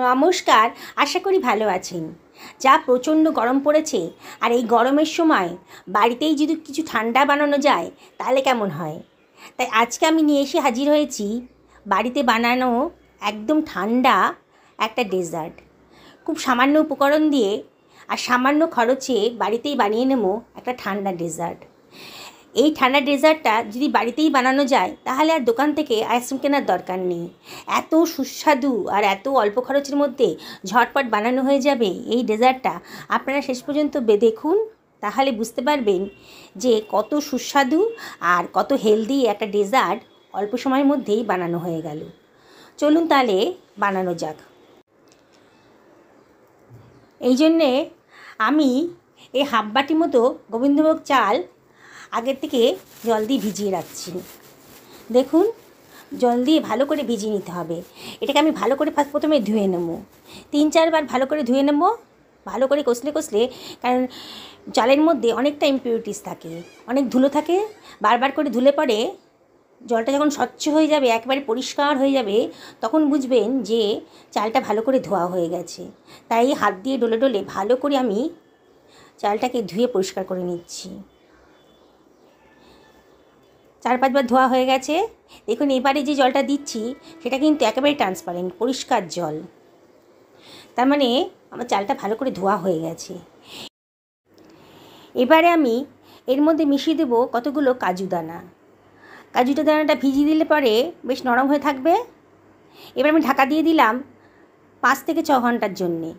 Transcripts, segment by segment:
নমস্কার আশা করি ভালো আছেন যা প্রচণ্ড গরম পড়েছে আর এই গরমের সময় বাড়িতেই যদি কিছু ঠান্ডা বানানো যায় তাহলে কেমন হয় তাই আজকে আমি নিয়ে এসে হাজির হয়েছি বাড়িতে বানানো একদম ঠান্ডা একটা ডেজার্ট খুব সামান্য উপকরণ দিয়ে আর সামান্য খরচে বাড়িতেই বানিয়ে নেব একটা ঠান্ডা ডেজার্ট এই ঠান্ডা ডেজার্টটা যদি বাড়িতেই বানানো যায় তাহলে আর দোকান থেকে আইসক্রিম কেনার দরকার নেই এত সুস্বাদু আর এত অল্প খরচের মধ্যে ঝটপট বানানো হয়ে যাবে এই ডেজার্টটা আপনারা শেষ পর্যন্ত দেখুন তাহলে বুঝতে পারবেন যে কত সুস্বাদু আর কত হেলদি একটা ডেজার্ট অল্প সময়ের মধ্যেই বানানো হয়ে গেল চলুন তাহলে বানানো যাক এই জন্যে আমি এই হাফ মতো গোবিন্দভোগ চাল আগের থেকে জল দিয়ে ভিজিয়ে রাখছি দেখুন জল দিয়ে ভালো করে ভিজিয়ে নিতে হবে এটাকে আমি ভালো করে ফার্স্ট প্রথমে ধুয়ে নেব তিন চারবার ভালো করে ধুয়ে নেব ভালো করে কষলে কষলে কারণ চালের মধ্যে অনেকটা ইম্পিউরিটিস থাকে অনেক ধুলো থাকে বারবার করে ধুলে পরে জলটা যখন স্বচ্ছ হয়ে যাবে একবারে পরিষ্কার হয়ে যাবে তখন বুঝবেন যে চালটা ভালো করে ধোয়া হয়ে গেছে তাই হাত দিয়ে ডলে ডলে ভালো করে আমি চালটাকে ধুয়ে পরিষ্কার করে নিচ্ছি চার পাঁচবার ধোয়া হয়ে গেছে দেখুন এবারে যে জলটা দিচ্ছি সেটা কিন্তু একেবারে ট্রান্সপারেন্ট পরিষ্কার জল তার মানে আমার চালটা ভালো করে ধোয়া হয়ে গেছে এবারে আমি এর মধ্যে মিশিয়ে দেবো কতগুলো কাজু দানা কাজুটা দানাটা ভিজিয়ে দিলে পরে বেশ নরম হয়ে থাকবে এবার আমি ঢাকা দিয়ে দিলাম পাঁচ থেকে ছ ঘন্টার জন্যে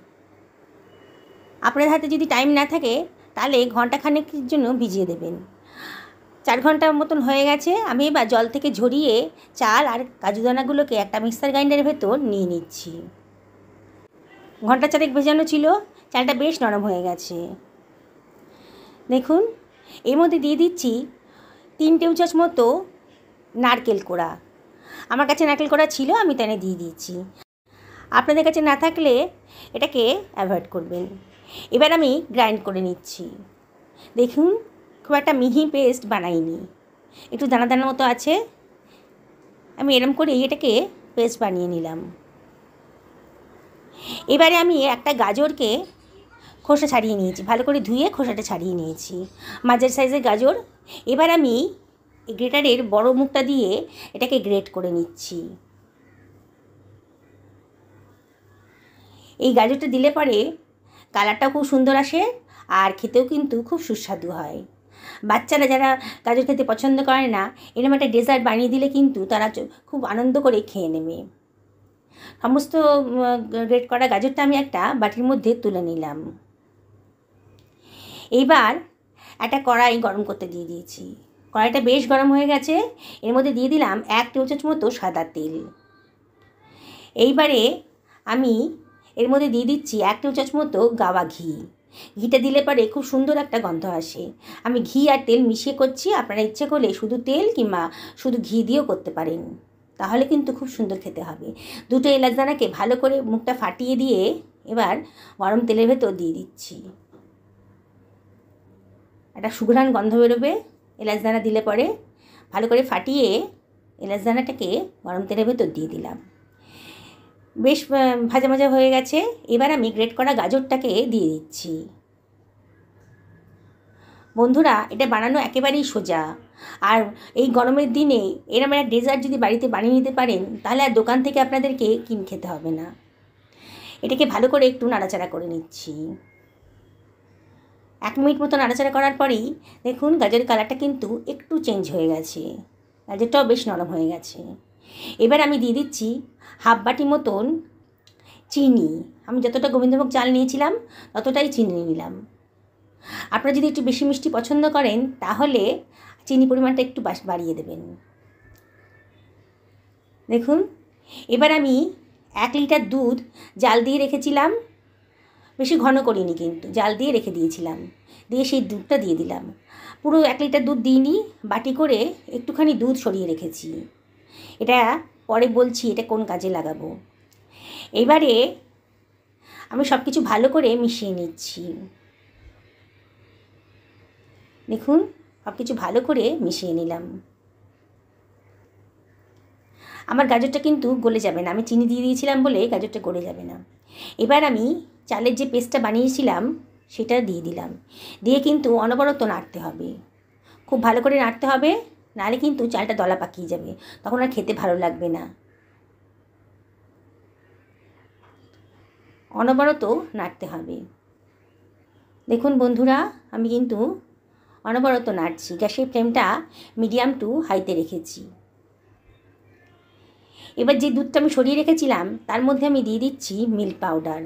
আপনার হাতে যদি টাইম না থাকে তাহলে ঘন্টাখানেকের জন্য ভিজিয়ে দেবেন চার ঘন্টার মতন হয়ে গেছে আমি এবার জল থেকে ঝরিয়ে চাল আর কাজুদানাগুলোকে একটা মিক্সার গ্রাইন্ডারের ভেতর নিয়ে নিচ্ছি ঘন্টা চারেক ভেজানো ছিল চালটা বেশ নরম হয়ে গেছে দেখুন এর মধ্যে দিয়ে দিচ্ছি তিন টেবিল চাষ মতো নারকেল কোড়া আমার কাছে নারকেল কোড়া ছিল আমি তাহলে দিয়ে দিচ্ছি আপনাদের কাছে না থাকলে এটাকে অ্যাভয়েড করবেন এবার আমি গ্রাইন্ড করে নিচ্ছি দেখুন খুব একটা মিহি পেস্ট বানাইনি একটু দানা দানার মতো আছে আমি এরম করে এটাকে পেস্ট বানিয়ে নিলাম এবারে আমি একটা গাজরকে খোসা ছাড়িয়ে নিয়েছি ভালো করে ধুয়ে খোসাটা ছাড়িয়ে নিয়েছি মাঝের সাইজের গাজর এবার আমি গ্রেটারের বড় মুখটা দিয়ে এটাকে গ্রেট করে নিচ্ছি এই গাজরটা দিলে পরে কালারটাও খুব সুন্দর আসে আর খেতেও কিন্তু খুব সুস্বাদু হয় বাচ্চারা যারা গাজর খেতে পছন্দ করে না এরকম একটা ডেজার্ট বানিয়ে দিলে কিন্তু তারা খুব আনন্দ করে খেয়ে নেবে সমস্ত গ্রেট করা গাজরটা আমি একটা বাটির মধ্যে তুলে নিলাম এইবার একটা কড়াই গরম করতে দিয়ে দিয়েছি কড়াইটা বেশ গরম হয়ে গেছে এর মধ্যে দিয়ে দিলাম এক চামচ মতো সাদা তেল এইবারে আমি এর মধ্যে দিয়ে দিচ্ছি এক চামচ মতো গাওয়া ঘি ঘিটা দিলে পরে খুব সুন্দর একটা গন্ধ আসে আমি ঘি আর তেল মিশিয়ে করছি আপনারা ইচ্ছে করলে শুধু তেল কিংবা শুধু ঘি দিয়েও করতে পারেন তাহলে কিন্তু খুব সুন্দর খেতে হবে দুটো এলাচ দানাকে ভালো করে মুখটা ফাটিয়ে দিয়ে এবার গরম তেলের ভেতর দিয়ে দিচ্ছি একটা সুঘ্রাণ গন্ধ বেরোবে এলাচ দানা দিলে পরে ভালো করে ফাটিয়ে এলাচ দানাটাকে গরম তেলের ভেতর দিয়ে দিলাম বেশ ভাজা ভাজা হয়ে গেছে এবার আমি গ্রেট করা গাজরটাকে দিয়ে দিচ্ছি বন্ধুরা এটা বানানো একেবারেই সোজা আর এই গরমের দিনে এরম একটা ডেজার্ট যদি বাড়িতে বানিয়ে নিতে পারেন তাহলে আর দোকান থেকে আপনাদেরকে কিন খেতে হবে না এটাকে ভালো করে একটু নাড়াচাড়া করে নিচ্ছি এক মিনিট মতো নাড়াচাড়া করার পরেই দেখুন গাজরের কালারটা কিন্তু একটু চেঞ্জ হয়ে গেছে গাজরটাও বেশ নরম হয়ে গেছে এবার আমি দিয়ে দিচ্ছি হাফ বাটি মতন চিনি আমি যতটা গোবিন্দভোগ চাল নিয়েছিলাম ততটাই চিনি নিলাম আপনারা যদি একটু বেশি মিষ্টি পছন্দ করেন তাহলে চিনি পরিমাণটা একটু বাড়িয়ে দেবেন দেখুন এবার আমি এক লিটার দুধ জাল দিয়ে রেখেছিলাম বেশি ঘন করিনি কিন্তু জাল দিয়ে রেখে দিয়েছিলাম দিয়ে সেই দুধটা দিয়ে দিলাম পুরো এক লিটার দুধ দিইনি বাটি করে একটুখানি দুধ সরিয়ে রেখেছি এটা পরে বলছি এটা কোন কাজে লাগাবো এবারে আমি সব কিছু ভালো করে মিশিয়ে নিচ্ছি দেখুন সব কিছু ভালো করে মিশিয়ে নিলাম আমার গাজরটা কিন্তু গলে যাবে না আমি চিনি দিয়ে দিয়েছিলাম বলে গাজরটা গলে যাবে না এবার আমি চালের যে পেস্টটা বানিয়েছিলাম সেটা দিয়ে দিলাম দিয়ে কিন্তু অনবরত নাড়তে হবে খুব ভালো করে নাড়তে হবে নাহলে কিন্তু চালটা দলা পাকিয়ে যাবে তখন আর খেতে ভালো লাগবে না অনবরত নাড়তে হবে দেখুন বন্ধুরা আমি কিন্তু অনবরত নাড়ছি গ্যাসের ফ্লেমটা মিডিয়াম টু হাইতে রেখেছি এবার যে দুধটা আমি সরিয়ে রেখেছিলাম তার মধ্যে আমি দিয়ে দিচ্ছি মিল্ক পাউডার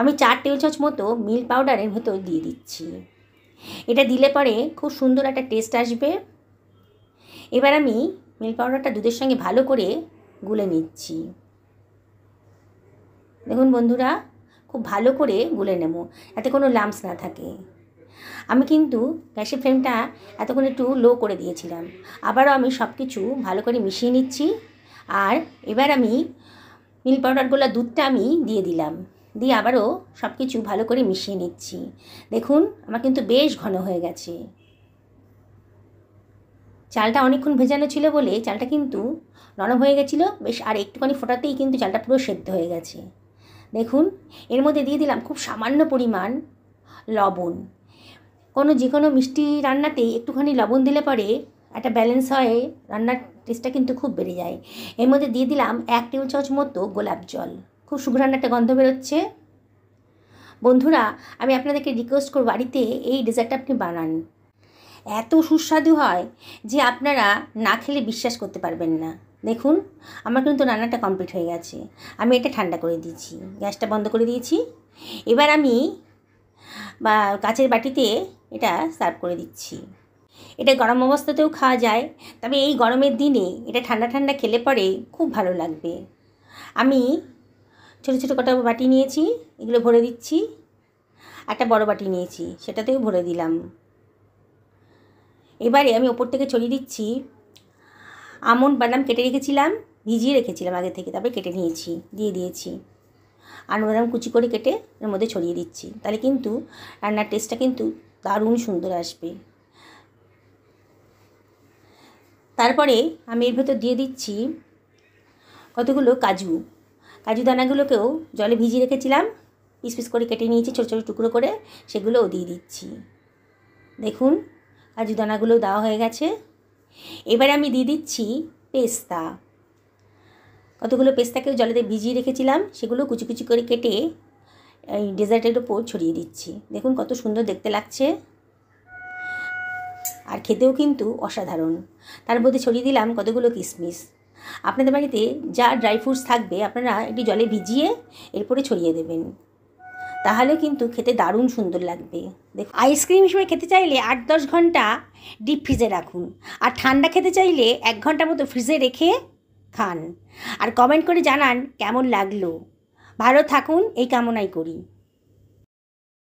আমি চার টেবিল চামচ মতো মিল্ক পাউডারের ভেতর দিয়ে দিচ্ছি এটা দিলে পরে খুব সুন্দর একটা টেস্ট আসবে এবার আমি মিল্ক পাউডারটা দুধের সঙ্গে ভালো করে গুলে নিচ্ছি দেখুন বন্ধুরা খুব ভালো করে গুলে নেব এতে কোনো লাম্পস না থাকে আমি কিন্তু গ্যাসের ফ্লেমটা এতক্ষণ একটু লো করে দিয়েছিলাম আবারও আমি সব কিছু ভালো করে মিশিয়ে নিচ্ছি আর এবার আমি মিল্ক পাউডারগুলো দুধটা আমি দিয়ে দিলাম দিয়ে আবারও সব কিছু ভালো করে মিশিয়ে নিচ্ছি দেখুন আমার কিন্তু বেশ ঘন হয়ে গেছে চালটা অনেকক্ষণ ভেজানো ছিল বলে চালটা কিন্তু নরম হয়ে গেছিলো বেশ আর একটুখানি ফোটাতেই কিন্তু চালটা পুরো সেদ্ধ হয়ে গেছে দেখুন এর মধ্যে দিয়ে দিলাম খুব সামান্য পরিমাণ লবণ কোনো যে কোনো মিষ্টি রান্নাতেই একটুখানি লবণ দিলে পরে একটা ব্যালেন্স হয়ে রান্নার টেস্টটা কিন্তু খুব বেড়ে যায় এর মধ্যে দিয়ে দিলাম এক টেবিল চামচ মতো গোলাপ জল খুব শুভ রান্না একটা গন্ধ বেরোচ্ছে বন্ধুরা আমি আপনাদেরকে রিকোয়েস্ট করব বাড়িতে এই ডেজার্টটা আপনি বানান এত সুস্বাদু হয় যে আপনারা না খেলে বিশ্বাস করতে পারবেন না দেখুন আমার কিন্তু রান্নাটা কমপ্লিট হয়ে গেছে আমি এটা ঠান্ডা করে দিয়েছি গ্যাসটা বন্ধ করে দিয়েছি এবার আমি বা কাচের বাটিতে এটা সার্ভ করে দিচ্ছি এটা গরম অবস্থাতেও খাওয়া যায় তবে এই গরমের দিনে এটা ঠান্ডা ঠান্ডা খেলে পরে খুব ভালো লাগবে আমি ছোটো ছোটো কটা বাটি নিয়েছি এগুলো ভরে দিচ্ছি একটা বড় বাটি নিয়েছি সেটাতেও ভরে দিলাম এবারে আমি ওপর থেকে ছড়িয়ে দিচ্ছি আমন্ড বাদাম কেটে রেখেছিলাম ভিজিয়ে রেখেছিলাম আগে থেকে তারপরে কেটে নিয়েছি দিয়ে দিয়েছি আর বাদাম কুচি করে কেটে এর মধ্যে ছড়িয়ে দিচ্ছি তাহলে কিন্তু রান্নার টেস্টটা কিন্তু দারুণ সুন্দর আসবে তারপরে আমি এর ভেতর দিয়ে দিচ্ছি কতগুলো কাজু কাজু দানাগুলোকেও জলে ভিজিয়ে রেখেছিলাম পিস পিস করে কেটে নিয়েছি ছোটো ছোটো টুকরো করে সেগুলোও দিয়ে দিচ্ছি দেখুন কাজুদানাগুলো দেওয়া হয়ে গেছে এবারে আমি দিয়ে দিচ্ছি পেস্তা কতগুলো পেস্তাকে জলেতে ভিজিয়ে রেখেছিলাম সেগুলো কুচি কুচি করে কেটে এই ডেজার্টের ওপর ছড়িয়ে দিচ্ছি দেখুন কত সুন্দর দেখতে লাগছে আর খেতেও কিন্তু অসাধারণ তার মধ্যে ছড়িয়ে দিলাম কতগুলো কিশমিশ আপনাদের বাড়িতে যা ড্রাই ফ্রুটস থাকবে আপনারা একটু জলে ভিজিয়ে এরপরে ছড়িয়ে দেবেন তাহলে কিন্তু খেতে দারুণ সুন্দর লাগবে দেখ আইসক্রিম হিসেবে খেতে চাইলে আট দশ ঘন্টা ডিপ ফ্রিজে রাখুন আর ঠান্ডা খেতে চাইলে এক ঘন্টা মতো ফ্রিজে রেখে খান আর কমেন্ট করে জানান কেমন লাগলো ভালো থাকুন এই কামনাই করি